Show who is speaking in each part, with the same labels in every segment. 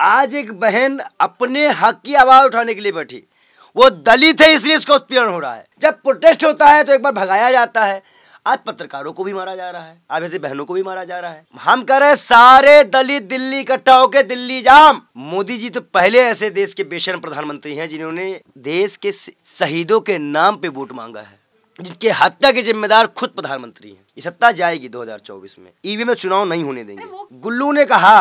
Speaker 1: आज एक बहन अपने हक की आवाज उठाने के लिए बैठी वो दलित है इसलिए इसका उत्पीड़न हो रहा है जब प्रोटेस्ट होता है तो एक बार भगाया जाता है आज पत्रकारों को भी मारा जा रहा है आज ऐसी बहनों को भी मारा जा रहा है हम कह रहे हैं सारे दलित दिल्ली इकट्ठा होकर दिल्ली जाम मोदी जी तो पहले ऐसे देश के बेशन प्रधानमंत्री हैं जिन्होंने देश के शहीदों के नाम पे वोट मांगा है जिसके हत्या के जिम्मेदार खुद प्रधानमंत्री हैं ये सत्ता जाएगी 2024 में ईवी में चुनाव नहीं होने देंगे गुल्लू ने कहा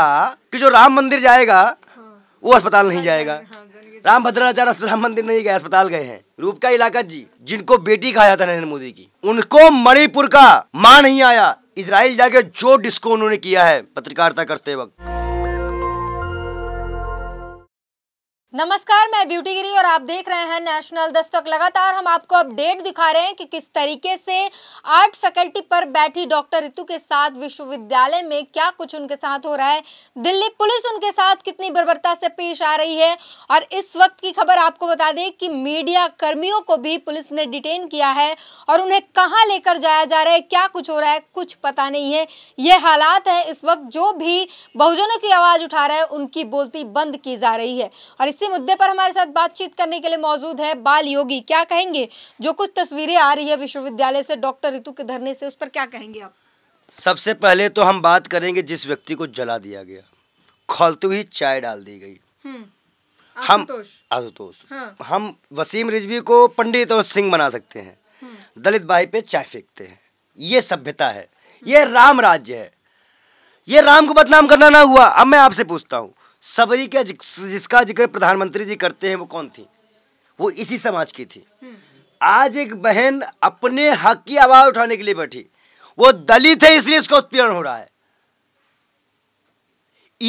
Speaker 1: कि जो राम मंदिर जाएगा हाँ। वो अस्पताल नहीं हाँ, जाएगा हाँ, राम भद्राचार्य राम मंदिर नहीं गए अस्पताल गए हैं रूप का इलाका जी जिनको बेटी कहा जाता नरेंद्र मोदी की उनको मणिपुर का माँ नहीं आया इसराइल जाके जो डिस्को उन्होंने किया है पत्रकारिता करते वक्त
Speaker 2: नमस्कार मैं ब्यूटी गिरी और आप देख रहे हैं नेशनल दस्तक लगातार हम आपको अपडेट दिखा रहे हैं कि किस तरीके से आर्ट फैकल्टी पर बैठी डॉक्टर ऋतु के साथ विश्वविद्यालय में क्या कुछ उनके साथ हो रहा है दिल्ली पुलिस उनके साथ कितनी बर्बरता से पेश आ रही है और इस वक्त की खबर आपको बता दें कि मीडिया कर्मियों को भी पुलिस ने डिटेन किया है और उन्हें कहाँ लेकर जाया जा रहा है क्या कुछ हो रहा है कुछ पता नहीं है ये हालात है इस वक्त जो भी बहुजनों की आवाज उठा रहा है उनकी बोलती बंद की जा रही है और इसी इसी मुद्दे पर हमारे साथ बातचीत करने के लिए मौजूद है बाल योगी क्या कहेंगे जो कुछ तस्वीरें आ रही है विश्वविद्यालय से डॉक्टर ऋतु के धरने से उस पर क्या कहेंगे आप
Speaker 1: सबसे पहले तो हम बात करेंगे जिस व्यक्ति को जला दिया गया खोलते ही चाय डाल दी गई हम्म। हम आशुतोष हाँ। हम वसीम रिजवी को पंडित और सिंह बना सकते हैं हम्म। दलित भाई पे चाय फेंकते हैं ये सभ्यता है ये राम राज्य है ये राम को बदनाम करना ना हुआ अब मैं आपसे पूछता हूँ सबरी का जिसका जिक्र प्रधानमंत्री जी करते हैं वो कौन थी वो इसी समाज की थी हम्म। आज एक बहन अपने हक की आवाज उठाने के लिए बैठी वो दलित है इसलिए इसका उत्पीड़न हो रहा है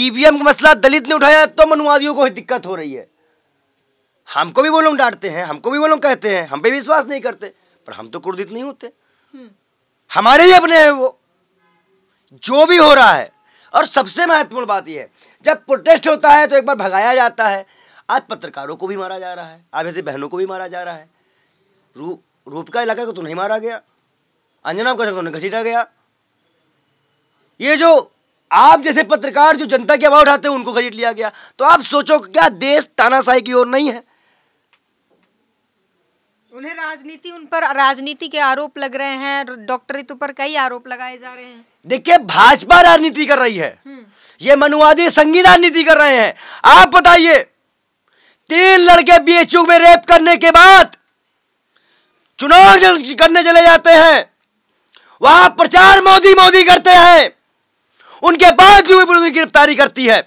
Speaker 1: ईवीएम e का मसला दलित ने उठाया तो मनुवादियों को दिक्कत हो रही है हमको भी वो लोग डांटते हैं हमको भी वो लोग कहते हैं हम पे विश्वास नहीं करते पर हम तो कुर्दित नहीं होते हम्म। हमारे ही अपने हैं वो जो भी हो रहा है और सबसे महत्वपूर्ण बात यह है जब प्रोटेस्ट होता है तो एक बार भगाया जाता है आज पत्रकारों को भी मारा जा रहा है आज ऐसे बहनों को भी मारा जा रहा है रू रूप का इलाका को तो नहीं मारा गया अंजना को तो घसीटा गया ये जो आप जैसे पत्रकार जो जनता की आवाज उठाते हैं उनको घसीट लिया गया तो आप सोचो क्या देश तानाशाही की ओर नहीं है
Speaker 2: उन्हें राजनीति उन पर राजनीति के आरोप लग रहे हैं डॉक्टर ऋतु पर कई आरोप लगाए जा रहे हैं
Speaker 1: देखिए भाजपा राजनीति कर रही है हम्म। ये मनुवादी संगीना नीति कर रहे हैं आप बताइए तीन लड़के बीएचयू में रेप करने के बाद चुनाव करने चले जाते हैं वहां प्रचार मोदी मोदी करते हैं उनके बाद यूपी उनकी गिरफ्तारी करती है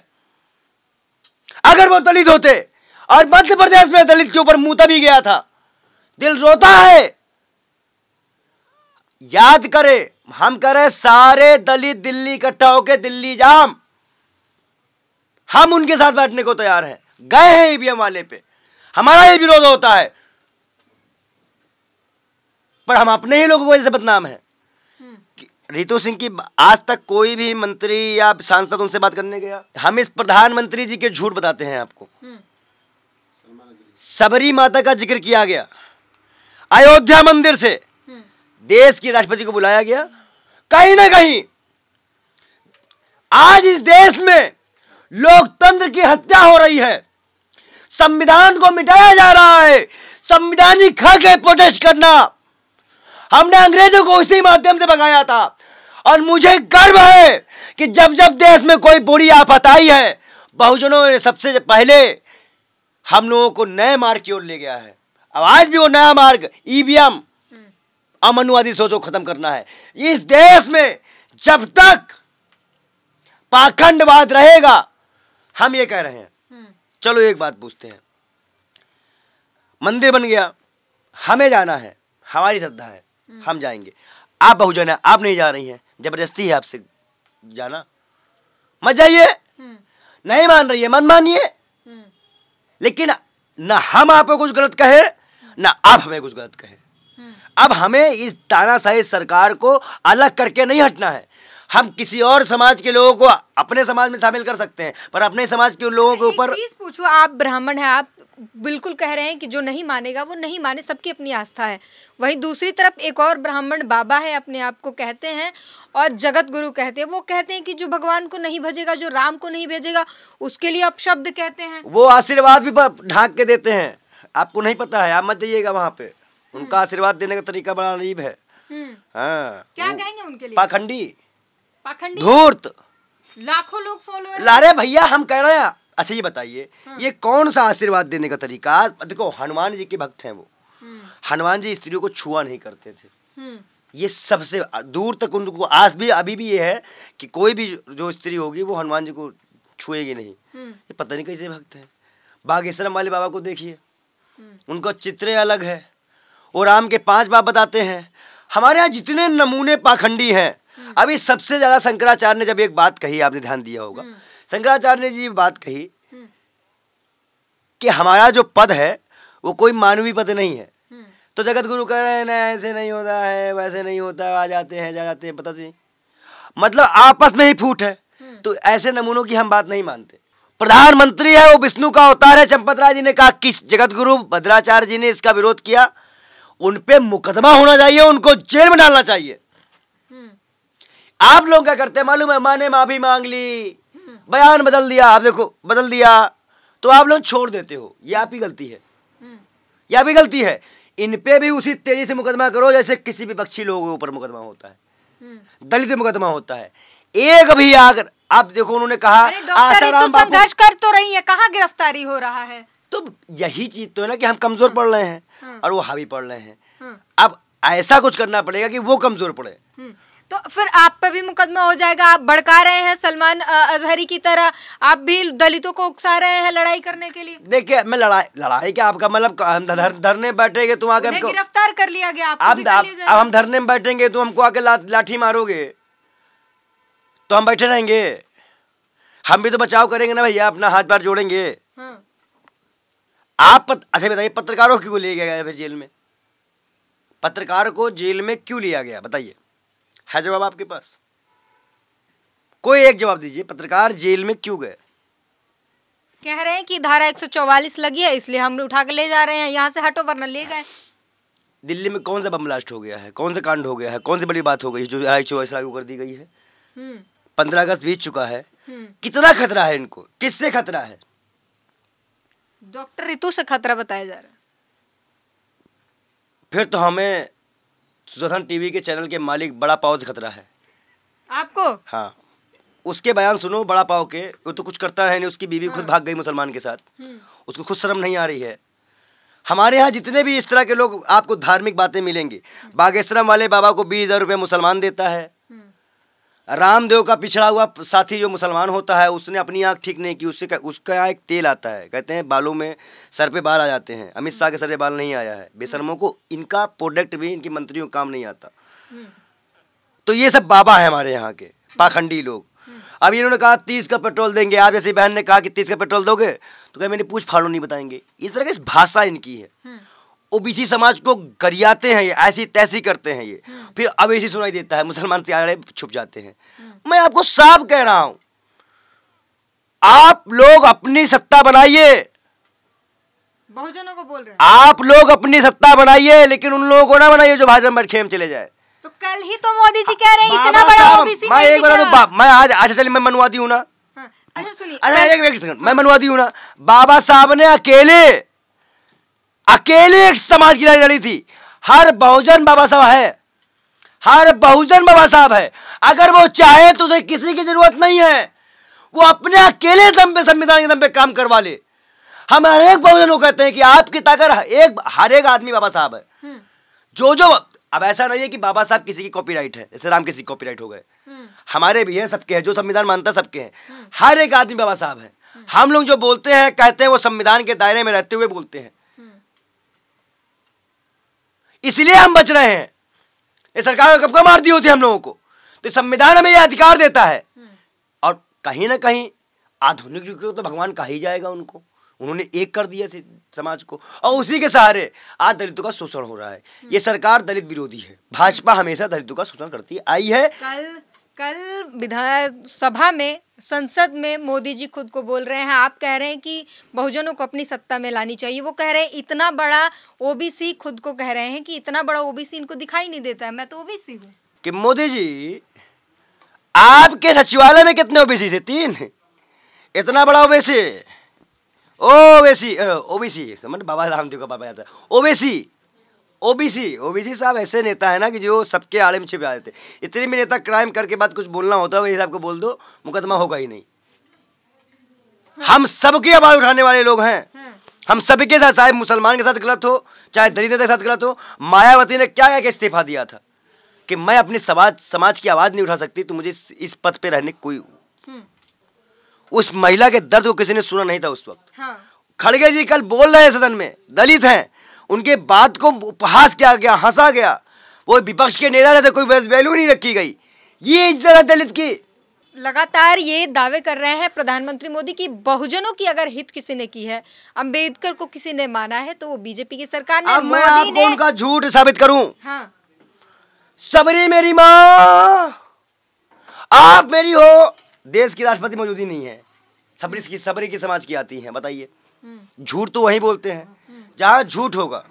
Speaker 1: अगर वो दलित होते और मध्य प्रदेश में दलित के ऊपर मुंह भी गया था दिल रोता है याद करे हम करें सारे दलित दिल्ली इकट्ठा होकर दिल्ली जाम हम उनके साथ बैठने को तैयार हैं गए हैं ईवीएम वाले पे हमारा ये विरोध होता है पर हम अपने ही लोगों को ऐसे बदनाम है हम्म। रितु सिंह की आज तक कोई भी मंत्री या सांसद उनसे बात करने गया हम इस प्रधानमंत्री जी के झूठ बताते हैं आपको हम्म। सबरी माता का जिक्र किया गया अयोध्या मंदिर से हम्म। देश की राष्ट्रपति को बुलाया गया कहीं ना कहीं आज इस देश में लोकतंत्र की हत्या हो रही है संविधान को मिटाया जा रहा है संविधानी खा के प्रोटेस्ट करना हमने अंग्रेजों को उसी माध्यम से भगाया था और मुझे गर्व है कि जब जब देश में कोई बुरी आफत आई है बहुजनों ने सबसे पहले हम लोगों को नए मार्ग की ओर ले गया है अब आज भी वो नया मार्ग ईवीएम अमनवादी सोचो को खत्म करना है इस देश में जब तक पाखंडवाद रहेगा हम ये कह रहे हैं हम्म। चलो एक बात पूछते हैं मंदिर बन गया हमें जाना है हमारी श्रद्धा है हम्म। हम जाएंगे आप बहुजन है आप नहीं जा रही हैं जबरदस्ती है आपसे जाना मत जाइए हम्म। नहीं मान रही है मन मानिए लेकिन ना हम आपको कुछ गलत कहे ना आप हमें कुछ गलत कहे अब हमें इस तानाशाही सरकार को अलग करके नहीं हटना है हम किसी और समाज के लोगों को अपने समाज में शामिल कर सकते हैं पर अपने समाज के लोगों के ऊपर
Speaker 2: पूछो आप ब्राह्मण है आप बिल्कुल कह रहे हैं कि जो नहीं मानेगा वो नहीं माने सबकी अपनी आस्था है वहीं दूसरी तरफ एक और ब्राह्मण बाबा है अपने आप को कहते हैं और जगत गुरु कहते हैं वो कहते हैं कि जो भगवान को नहीं भेजेगा जो राम को नहीं भेजेगा उसके लिए आप शब्द कहते हैं
Speaker 1: वो आशीर्वाद भी ढांक के देते हैं आपको नहीं पता है आप मत जाइएगा वहाँ पे उनका हम्म। आशीर्वाद देने का तरीका बड़ा अजीब है हम्म। हाँ क्या
Speaker 2: कहेंगे उनके लिए पाखंडी पाखंडी धूर्त लाखों लोग फॉलोअर लारे भैया
Speaker 1: हम कह रहे हैं अच्छा ये बताइए हाँ। ये कौन सा आशीर्वाद देने का तरीका देखो हनुमान जी के भक्त हैं वो हम्म। हनुमान जी स्त्रियों को छुआ नहीं करते थे हम्म। ये सबसे दूर तक उनको आज भी अभी भी ये है कि कोई भी जो स्त्री होगी वो हनुमान जी को छुएगी नहीं हम्म। ये पता नहीं कैसे भक्त है बागेश्वरम वाले बाबा को देखिए उनका चित्र अलग है और राम के पांच बाप बताते हैं हमारे यहाँ जितने नमूने पाखंडी हैं अभी सबसे ज्यादा शंकराचार्य ने जब एक बात कही आपने ध्यान दिया होगा हम्म। शंकराचार्य ने जी बात कही हम्म। कि हमारा जो पद है वो कोई मानवीय पद नहीं है हम्म। तो जगत गुरु कह रहे हैं ऐसे नहीं होता है वैसे नहीं होता है आ जाते हैं जा जाते हैं पता तो नहीं मतलब आपस में ही फूट है तो ऐसे नमूनों की हम बात नहीं मानते प्रधानमंत्री है वो विष्णु का अवतार है चंपत राय जी ने कहा किस जगत गुरु भद्राचार्य जी ने इसका विरोध किया उनपे मुकदमा होना चाहिए उनको जेल में डालना चाहिए आप लोग क्या करते हैं मालूम है माने माफी मांग ली बयान बदल दिया आप देखो बदल दिया तो आप लोग छोड़ देते हो ये आपकी गलती है ये आपकी गलती है इन पे भी उसी तेजी से मुकदमा करो जैसे किसी भी पक्षी लोगों के ऊपर मुकदमा होता है दलित मुकदमा होता है एक भी आकर आप देखो उन्होंने कहा संघर्ष
Speaker 2: कर तो रही है कहा गिरफ्तारी हो रहा है तो
Speaker 1: यही चीज तो है ना कि हम कमजोर पड़ रहे हैं हम्म। और वो हावी पड़ रहे हैं हम्म। अब ऐसा कुछ करना पड़ेगा कि वो कमजोर पड़े
Speaker 2: हम्म। तो फिर आप पे भी मुकदमा हो जाएगा आप भड़का रहे हैं सलमान अजहरी की तरह आप भी दलितों को उकसा रहे हैं लड़ाई करने के लिए
Speaker 1: देखिए मैं लड़ाई लड़ाई क्या आपका मतलब हम धरने बैठेंगे तुम आगे
Speaker 2: गिरफ्तार कर लिया गया आप आप, हम
Speaker 1: धरने में बैठेंगे तुम हमको आके लाठी मारोगे तो हम बैठे रहेंगे हम भी तो बचाव करेंगे ना भैया अपना हाथ पैर जोड़ेंगे हाँ। आप अच्छा बताइए पत्रकारों क्यों लिया गया जेल में पत्रकार को जेल में क्यों लिया गया बताइए है जवाब आपके पास कोई एक जवाब दीजिए पत्रकार जेल में क्यों गए
Speaker 2: कह रहे हैं कि धारा 144 लगी है इसलिए हम उठा के ले जा रहे हैं यहाँ से हटो वरना ले गए
Speaker 1: दिल्ली में कौन सा बम ब्लास्ट हो गया है कौन सा कांड हो गया है कौन सी बड़ी बात हो गई जो एक सौ लागू कर दी गई है हम्म। पंद्रह अगस्त बीत चुका है हम्म। कितना खतरा है इनको किससे खतरा है
Speaker 2: डॉक्टर ऋतु से खतरा बताया जा रहा है
Speaker 1: फिर तो हमें सुदर्शन टीवी के चैनल के मालिक बड़ा पाव से खतरा है आपको हाँ उसके बयान सुनो बड़ा पाव के वो तो कुछ करता है नहीं उसकी बीवी हाँ। खुद भाग गई मुसलमान के साथ हम्म। उसको खुद शर्म नहीं आ रही है हमारे यहाँ जितने भी इस तरह के लोग आपको धार्मिक बातें मिलेंगी बागेश्वरम वाले बाबा को बीस हज़ार रुपये मुसलमान देता है रामदेव का पिछड़ा हुआ साथी जो मुसलमान होता है उसने अपनी आँख ठीक नहीं की उससे उसका एक तेल आता है कहते हैं बालों में सर पे बाल आ जाते हैं अमित शाह के सर पे बाल नहीं आया है बेशर्मों को इनका प्रोडक्ट भी इनके मंत्रियों काम नहीं आता तो ये सब बाबा है हमारे यहाँ के पाखंडी लोग अब इन्होंने कहा तीस का पेट्रोल देंगे आप जैसी बहन ने कहा कि तीस का पेट्रोल दोगे तो क्या मेरी पूछ फाड़ो नहीं बताएंगे इस तरह की भाषा इनकी है ओबीसी समाज को गरियाते हैं ये ऐसी तैसी करते हैं ये हाँ। फिर अब ऐसी सुनाई देता है मुसलमान त्यारे छुप जाते हैं मैं आपको साफ कह रहा हूं आप लोग अपनी सत्ता बनाइए बहुजनों को बोल रहे हैं आप लोग अपनी सत्ता बनाइए लेकिन उन लोगों को ना बनाइए जो भाजपा में खेम चले जाए
Speaker 2: तो कल ही तो मोदी जी कह रहे हैं हाँ, इतना बड़ा मैं एक बार
Speaker 1: मैं आज अच्छा चलिए मैं मनवादी हूँ ना हाँ, अच्छा सुनिए अच्छा एक सेकंड मैं मनवादी हूँ ना बाबा साहब ने अकेले अकेले एक समाज की लड़ाई लड़ी थी हर बहुजन बाबा साहब है हर बहुजन बाबा साहब है अगर वो चाहे तो उसे किसी की जरूरत नहीं है वो अपने अकेले दम पे संविधान के दम पे काम करवा ले हम हर एक बहुजन को कहते हैं कि आपकी ताकत एक हर एक आदमी बाबा साहब है हम्म। जो जो अब ऐसा नहीं है कि बाबा साहब किसी की कॉपीराइट है जैसे राम किसी की कॉपीराइट हो गए हम्म। हमारे भी हैं सबके हैं जो संविधान मानता सबके हैं हम्म। हर एक आदमी बाबा साहब है हम लोग जो बोलते हैं कहते हैं वो संविधान के दायरे में रहते हुए बोलते हैं इसलिए हम बच रहे हैं ये सरकार कब कब मार दी होती है हम लोगों को तो संविधान हमें यह अधिकार देता है और कहीं ना कहीं आधुनिक युग तो भगवान कहा ही जाएगा उनको उन्होंने एक कर दिया समाज को और उसी के सहारे आज दलितों का शोषण हो रहा है ये सरकार दलित विरोधी है भाजपा हमेशा दलितों का शोषण करती आई है
Speaker 2: कल कल विधान सभा में संसद में मोदी जी खुद को बोल रहे हैं आप कह रहे हैं कि बहुजनों को अपनी सत्ता में लानी चाहिए वो कह रहे हैं इतना बड़ा ओबीसी खुद को कह रहे हैं कि इतना बड़ा ओबीसी इनको दिखाई नहीं देता है मैं तो ओबीसी हूँ
Speaker 1: कि मोदी जी आपके सचिवालय में कितने ओबीसी थे तीन इतना बड़ा ओबीसी ओबीसी ओबीसी समझ बाबा रामदेव का बाबा है ओबीसी ओबीसी ओबीसी साहब ऐसे नेता है ना कि जो सबके आड़े में छिपा देते इतने भी नेता क्राइम करके बाद कुछ बोलना होता है वही साहब को बोल दो मुकदमा होगा ही नहीं हाँ। हम सबकी आवाज उठाने वाले लोग हैं हाँ। हम सबके साथ चाहे मुसलमान के साथ गलत हो चाहे दलित के साथ गलत हो मायावती ने क्या क्या इस्तीफा दिया था कि मैं अपने समाज समाज की आवाज़ नहीं उठा सकती तो मुझे इस पद पे रहने कोई हम्म। उस महिला के दर्द को किसी ने सुना नहीं था उस वक्त हाँ। खड़गे जी कल बोल रहे हैं सदन में दलित हैं उनके बात को उपहास किया गया हंसा गया वो विपक्ष के नेता रहते कोई वैल्यू नहीं रखी गई ये इज्जत है दलित की
Speaker 2: लगातार ये दावे कर रहे हैं प्रधानमंत्री मोदी की बहुजनों की अगर हित किसी ने की है अंबेडकर को किसी ने माना है तो वो बीजेपी की सरकार ने अब मैं आपको उनका
Speaker 1: झूठ साबित करूं हाँ सबरी मेरी माँ आप मेरी हो देश की राष्ट्रपति मौजूद ही नहीं है सबरी की सबरी की समाज की आती है बताइए हम्म। झूठ तो वही बोलते हैं जहाँ झूठ होगा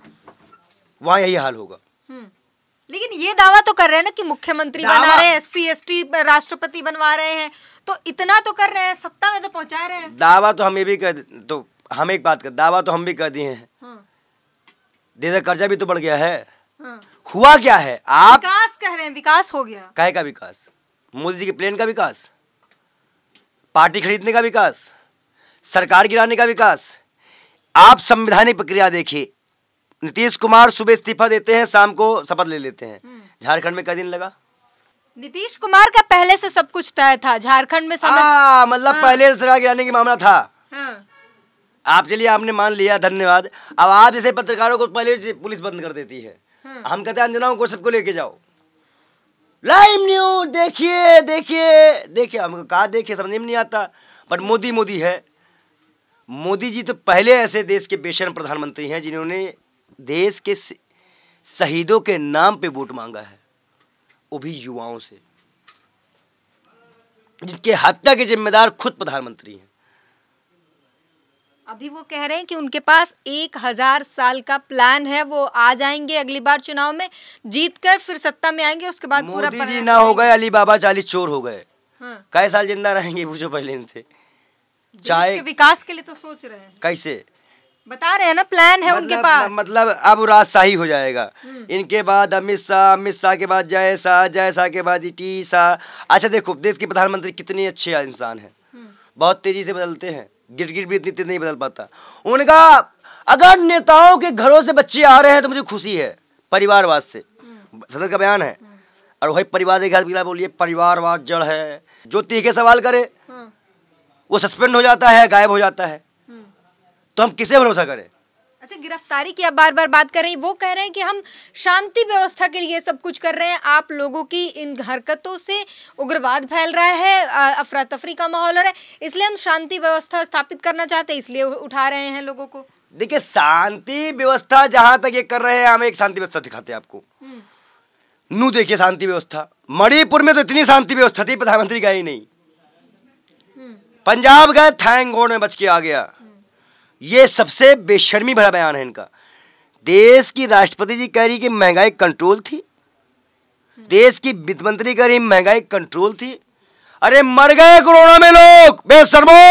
Speaker 1: वहाँ यही हाल होगा
Speaker 2: हम्म। लेकिन ये दावा तो कर रहे हैं ना कि मुख्यमंत्री बना रहे हैं एस टी राष्ट्रपति बनवा रहे हैं तो इतना तो कर रहे हैं सत्ता में तो पहुंचा रहे हैं
Speaker 1: दावा तो हम ये भी कर तो हम एक बात कर दावा तो हम भी कर दिए हैं हाँ। दे कर्जा भी तो बढ़ गया है हाँ। हुआ क्या है आप
Speaker 2: विकास कह रहे हैं विकास हो गया
Speaker 1: कहे का विकास मोदी जी के प्लेन का विकास पार्टी खरीदने का विकास सरकार गिराने का विकास आप संविधानिक प्रक्रिया देखिए नीतीश कुमार सुबह इस्तीफा देते हैं शाम को शपथ ले लेते हैं हम्म। झारखंड में क्या दिन लगा
Speaker 2: नीतीश कुमार का पहले से सब कुछ तय था झारखंड में समय हाँ, मतलब हाँ। पहले से
Speaker 1: गिराने की मामला था हाँ। आप चलिए आपने मान लिया धन्यवाद अब आप जैसे पत्रकारों को पहले पुलिस बंद कर देती है हम कहते हैं अंजनाओं को सबको लेके जाओ लाइव न्यूज देखिए देखिए देखिए हमको कहा देखिए समझ में नहीं आता बट मोदी मोदी है मोदी जी तो पहले ऐसे देश के बेशरम प्रधानमंत्री हैं जिन्होंने देश के शहीदों के नाम पे वोट मांगा है वो भी युवाओं से जिनके हत्या के जिम्मेदार खुद प्रधानमंत्री हैं
Speaker 2: अभी वो कह रहे हैं कि उनके पास एक हजार साल का प्लान है वो आ जाएंगे अगली बार चुनाव में जीत कर फिर सत्ता में आएंगे उसके बाद पूरा जी ना हो
Speaker 1: गए अली बाबा चालीस चोर हो गए हाँ। कई साल जिंदा रहेंगे पूछो पहले इनसे चाहे
Speaker 2: विकास के लिए तो सोच रहे हैं कैसे बता रहे हैं ना प्लान है मतलब, उनके पास
Speaker 1: मतलब अब राजशाही हो जाएगा हम्म। इनके बाद अमित शाह अमित शाह के बाद जय शाह जय शाह के बाद टी शाह अच्छा देखो देश के प्रधानमंत्री कितने अच्छे इंसान हैं हम्म। बहुत तेजी से बदलते हैं गिर गिर भी इतनी तेज नहीं बदल पाता उनका अगर नेताओं के घरों से बच्चे आ रहे हैं तो मुझे खुशी है परिवारवाद से हम्म। सदर का बयान है और वही परिवार के घर बोलिए परिवारवाद जड़ है जो तीखे सवाल करे हाँ। वो सस्पेंड हो जाता है गायब हो जाता है हम्म। तो हम किसे भरोसा करें
Speaker 2: अच्छा गिरफ्तारी की आप बार बार बात कर हैं वो कह रहे हैं कि हम शांति व्यवस्था के लिए सब कुछ कर रहे हैं आप लोगों की इन हरकतों से उग्रवाद फैल रहा है अफरा तफरी का माहौल हो रहा है इसलिए हम शांति व्यवस्था स्थापित करना चाहते हैं इसलिए उठा रहे हैं लोगों को
Speaker 1: देखिए शांति व्यवस्था जहाँ तक ये कर रहे हैं हम एक शांति व्यवस्था दिखाते हैं आपको
Speaker 2: हम्म।
Speaker 1: नू देखिए शांति व्यवस्था मणिपुर में तो इतनी शांति व्यवस्था थी प्रधानमंत्री का ही नहीं पंजाब गए थैंक गॉड में बच के आ गया ये सबसे बेशर्मी भरा बयान है इनका देश की राष्ट्रपति जी कह रही कि महंगाई कंट्रोल थी देश की वित्त मंत्री कह रही महंगाई कंट्रोल थी अरे मर गए कोरोना में लोग बेसरमो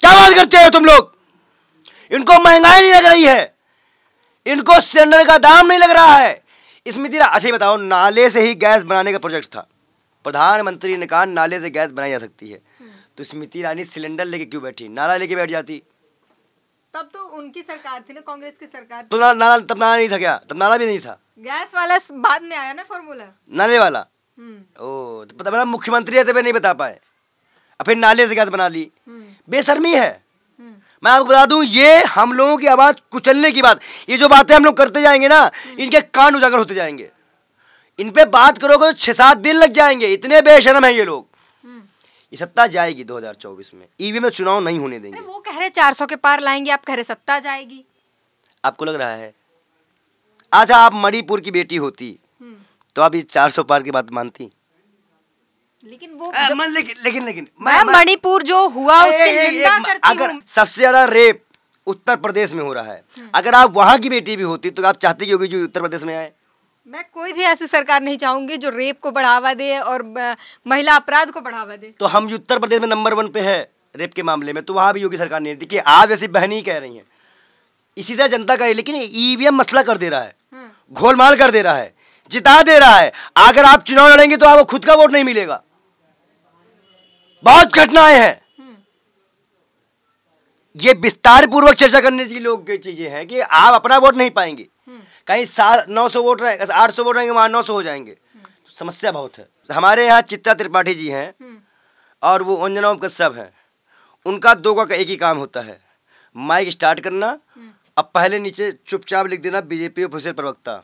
Speaker 1: क्या बात करते हो तुम लोग इनको महंगाई नहीं लग रही है इनको सिलेंडर का दाम नहीं लग रहा है इसमें तेरा अच्छे बताओ नाले से ही गैस बनाने का प्रोजेक्ट था प्रधानमंत्री ने कहा नाले से गैस बनाई जा सकती है तो स्मृति ईरानी सिलेंडर लेके क्यों बैठी नारा लेके बैठ जाती
Speaker 2: तब तो उनकी सरकार थी ना कांग्रेस की सरकार
Speaker 1: तो ना, नारा तब नारा नहीं था क्या तब नारा भी नहीं था
Speaker 2: गैस वाला बाद में आया ना फॉर्मूला
Speaker 1: नाले वाला हम्म। ओ तो पता बना मुख्यमंत्री थे तो नहीं बता पाए और फिर नाले से गैस बना ली हम्म। बेशर्मी है हम्म। मैं आपको बता दूं ये हम लोगों की आवाज कुचलने की बात ये जो बातें हम लोग करते जाएंगे ना इनके कान उजागर होते जाएंगे इन पे बात करोगे तो छह सात दिन लग जाएंगे इतने बेशरम हैं ये लोग ये सत्ता जाएगी 2024 में ईवी में चुनाव नहीं होने देंगे वो
Speaker 2: कह रहे 400 के पार लाएंगे आप कह रहे सत्ता जाएगी
Speaker 1: आपको लग रहा है आज अच्छा, आप मणिपुर की बेटी होती हम्म। तो आप ये 400 पार की बात मानती लेकिन वो आ, मन लेकिन लेकिन लेकिन मैं मणिपुर जो हुआ ए, ए, ए, करती अगर सबसे ज्यादा रेप उत्तर प्रदेश में हो रहा है हम्म। अगर आप वहाँ की बेटी भी होती तो आप चाहती होगी जो उत्तर प्रदेश में आए
Speaker 2: मैं कोई भी ऐसी सरकार नहीं चाहूंगी जो रेप को बढ़ावा दे और महिला अपराध को बढ़ावा दे
Speaker 1: तो हम उत्तर प्रदेश में नंबर वन पे है रेप के मामले में तो वहां भी योगी सरकार नहीं देखिए आज ऐसी बहन ही कह रही है इसी तरह जनता का लेकिन ईवीएम e मसला कर दे रहा है हाँ। घोलमाल कर दे रहा है जिता दे रहा है अगर आप चुनाव लड़ेंगे तो आपको खुद का वोट नहीं मिलेगा बहुत घटनाएं हैं हाँ। ये विस्तार पूर्वक चर्चा करने की लोग चीजें हैं कि आप अपना वोट नहीं पाएंगे कहीं सात नौ सौ वोट रहे आठ सौ वोट रहेंगे वहाँ नौ सौ हो जाएंगे हम्म। समस्या बहुत है हमारे यहाँ चित्ता त्रिपाठी जी हैं हम्म। और वो अंजना के सब हैं उनका दो का एक ही काम होता है माइक स्टार्ट करना अब हम्म। पहले नीचे चुपचाप लिख देना बीजेपी ऑफिसर प्रवक्ता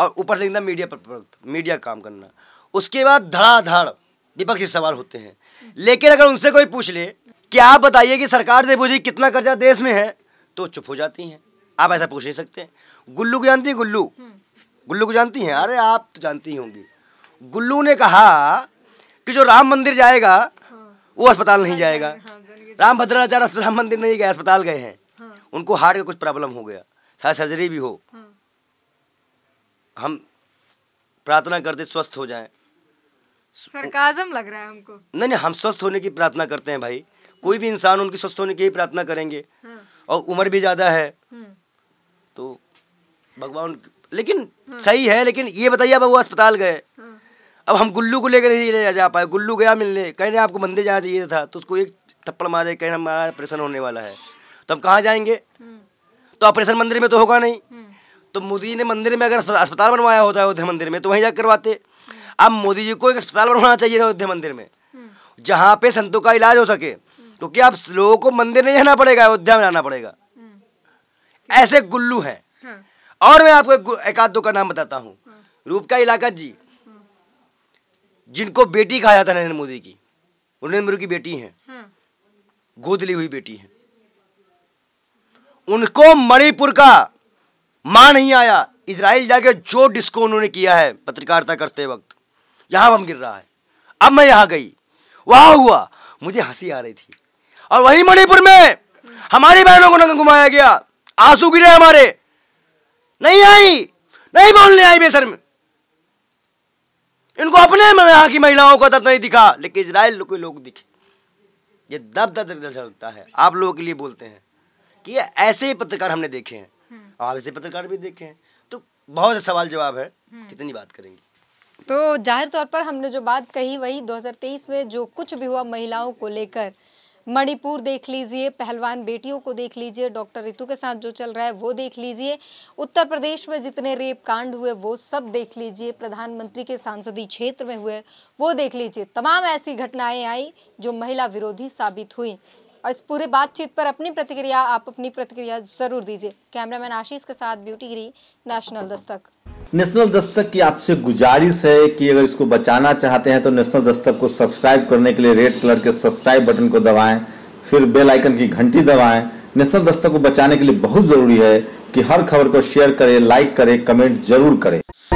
Speaker 1: और ऊपर लिख देना मीडिया प्रवक्ता मीडिया काम करना उसके बाद धड़ाधड़ विपक्षी सवाल होते हैं लेकिन अगर उनसे कोई पूछ ले कि आप बताइए कि सरकार से पूछिए कितना कर्जा देश में है तो चुप हो जाती हैं आप ऐसा पूछ नहीं सकते गुल्लू को जानती है गुल्लू हम्म। गुल्लू को जानती हैं अरे आप तो जानती होंगी गुल्लू ने कहा कि जो राम मंदिर जाएगा हाँ। वो अस्पताल नहीं जाएगा हाँ, राम भद्राचार्य राम मंदिर नहीं गए अस्पताल गए हैं हाँ। उनको हार्ट का कुछ प्रॉब्लम हो गया शायद सर्जरी भी हो हम प्रार्थना करते स्वस्थ हो जाए
Speaker 2: सरकाजम लग रहा है हमको
Speaker 1: नहीं नहीं हम स्वस्थ होने की प्रार्थना करते हैं भाई कोई भी इंसान उनकी स्वस्थ होने की ही प्रार्थना करेंगे और उम्र भी ज़्यादा है हम्म। तो भगवान लेकिन सही है लेकिन ये बताइए अब वो अस्पताल गए हाँ। अब हम गुल्लू को लेकर नहीं ले जा पाए गुल्लू गया मिलने कहीं आपको मंदिर जाना चाहिए था तो उसको एक थप्पड़ मारे कहीं हमारा ऑपरेशन होने वाला है तो हम कहाँ जाएंगे हम्म। तो ऑपरेशन मंदिर में तो होगा नहीं हम्म। तो मोदी ने मंदिर में अगर अस्पताल बनवाया होता है अयोध्या मंदिर में तो वहीं जा करवाते हम्म। अब मोदी जी को एक अस्पताल बनवाना चाहिए अयोध्या मंदिर में जहाँ पे संतों का इलाज हो सके क्योंकि तो आप लोगों को मंदिर नहीं जाना पड़ेगा अयोध्या में जाना पड़ेगा ऐसे गुल्लू हैं हाँ। और मैं आपको एक आध दो का नाम बताता हूँ हाँ। का इलाका जी हाँ। जिनको बेटी कहा जाता है नरेंद्र मोदी की नरेंद्र मोदी की बेटी है हाँ। हुई बेटी है उनको मणिपुर का मां नहीं आया इसराइल जाके जो डिस्को उन्होंने किया है पत्रकारिता करते वक्त यहां बम गिर रहा है अब मैं यहां गई वहां हुआ मुझे हंसी आ रही थी और वही मणिपुर में हाँ। हमारी बहनों को नंग घुमाया गया आंसू गिरे हमारे नहीं आई नहीं बोलने आई बेसर इनको अपने यहां की महिलाओं को दर्द नहीं दिखा लेकिन इसराइल के लोग दिखे ये दब दर्द दर्द है आप लोगों के लिए बोलते हैं कि ऐसे ही पत्रकार हमने देखे हैं हम्म। आप ऐसे पत्रकार भी देखे हैं तो बहुत अच्छा सवाल जवाब है हम्म। कितनी बात करेंगे
Speaker 2: तो जाहिर तौर पर हमने जो बात कही वही 2023 में जो कुछ भी हुआ महिलाओं को लेकर मणिपुर देख लीजिए पहलवान बेटियों को देख लीजिए डॉक्टर ऋतु के साथ जो चल रहा है वो देख लीजिए उत्तर प्रदेश में जितने रेप कांड हुए वो सब देख लीजिए प्रधानमंत्री के सांसदीय क्षेत्र में हुए वो देख लीजिए तमाम ऐसी घटनाएं आई जो महिला विरोधी साबित हुई और इस पूरे बातचीत पर अपनी प्रतिक्रिया आप अपनी प्रतिक्रिया जरूर दीजिए कैमरामैन आशीष के साथ ब्यूटी गिरी नेशनल दस्तक
Speaker 1: नेशनल दस्तक की आपसे गुजारिश है कि अगर इसको बचाना चाहते हैं तो नेशनल दस्तक को सब्सक्राइब करने के लिए रेड कलर के सब्सक्राइब बटन को दबाएं फिर बेल आइकन की घंटी दबाएं नेशनल दस्तक को बचाने के लिए बहुत ज़रूरी है कि हर खबर को शेयर करें लाइक करें कमेंट जरूर करें